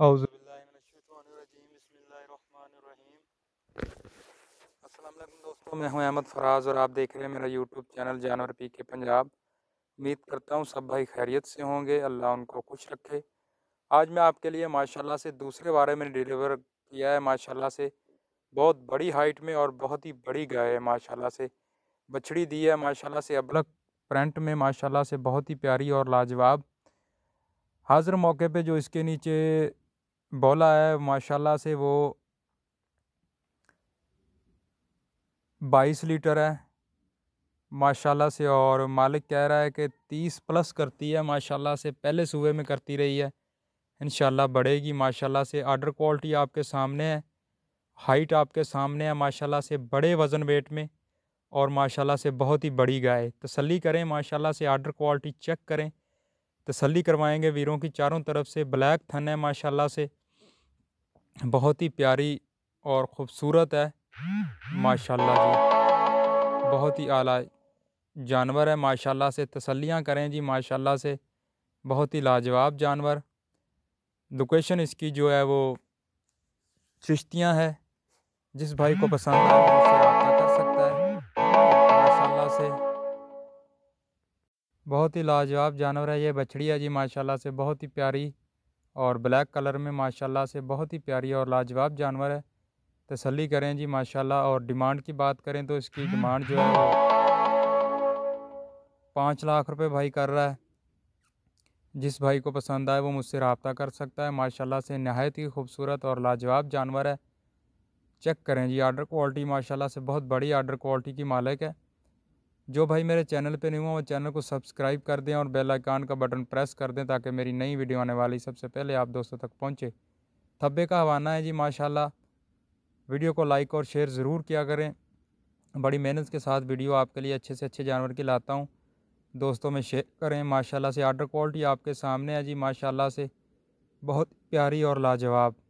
दोस्तों मैं हूं अहमद फराज और आप देख रहे हैं मेरा यूट्यूब चैनल जानवर पी के पंजाब उम्मीद करता हूं सब भाई खैरियत से होंगे अल्लाह उनको खुश रखे आज मैं आपके लिए माशाल्लाह से दूसरे बारे में डिलीवर किया है माशाल्लाह से बहुत बड़ी हाइट में और बहुत ही बड़ी गाय है माशाल्लाह से बछड़ी दी है माशाल्लाह से अबलग प्रिंट में माशाल्लाह से बहुत ही प्यारी और लाजवाब हाजिर मौके पे जो इसके नीचे बोला है माशाल्लाह से वो 22 लीटर है माशाल्लाह से और मालिक कह रहा है कि 30 प्लस करती है माशाल्लाह से पहले सुबह में करती रही है इन बढ़ेगी माशाल्लाह से आर्डर क्वालिटी आपके सामने है हाइट आपके सामने है माशाल्लाह से बड़े वज़न वेट में और माशाल्लाह से बहुत ही बड़ी गाय तसल्ली करें माशाल्लाह से आर्डर क्वालिटी चेक करें तसल्ली करवाएंगे वीरों की चारों तरफ से ब्लैक थन है माशाल्लाह से बहुत ही प्यारी और ख़ूबसूरत है माशाल्लाह जी बहुत ही आला जानवर है माशाल्लाह से तसल्लियाँ करें जी माशाल्लाह से बहुत ही लाजवाब जानवर लोकेशन इसकी जो है वो चिश्तियाँ है जिस भाई को पसंद है वो उससे रबा कर सकता है माशाल्लाह से बहुत ही लाजवाब जानवर है ये बछड़ी है जी माशाल्लाह से बहुत ही प्यारी और ब्लैक कलर में माशाल्लाह से बहुत ही प्यारी और लाजवाब जानवर है तसल्ली करें जी माशाल्लाह और डिमांड की बात करें तो इसकी डिमांड जो है पाँच लाख रुपए भाई कर रहा है जिस भाई को पसंद आए वो मुझसे रबता कर सकता है माशाला से नहायत ही खूबसूरत और लाजवाब जानवर है चेक करें जी आर्डर क्वालिटी माशाला से बहुत बड़ी आर्डर क्वालिटी की मालिक है जो भाई मेरे चैनल पे नहीं हुआ वो चैनल को सब्सक्राइब कर दें और बेल आइकान का बटन प्रेस कर दें ताकि मेरी नई वीडियो आने वाली सबसे पहले आप दोस्तों तक पहुँचे थब्बे का हवाना है जी माशाल्लाह वीडियो को लाइक और शेयर ज़रूर किया करें बड़ी मेहनत के साथ वीडियो आपके लिए अच्छे से अच्छे जानवर की लाता हूँ दोस्तों में शेयर करें माशाल्लाह से आर्डर क्वालिटी आपके सामने है जी माशाल्लाह से बहुत प्यारी और लाजवाब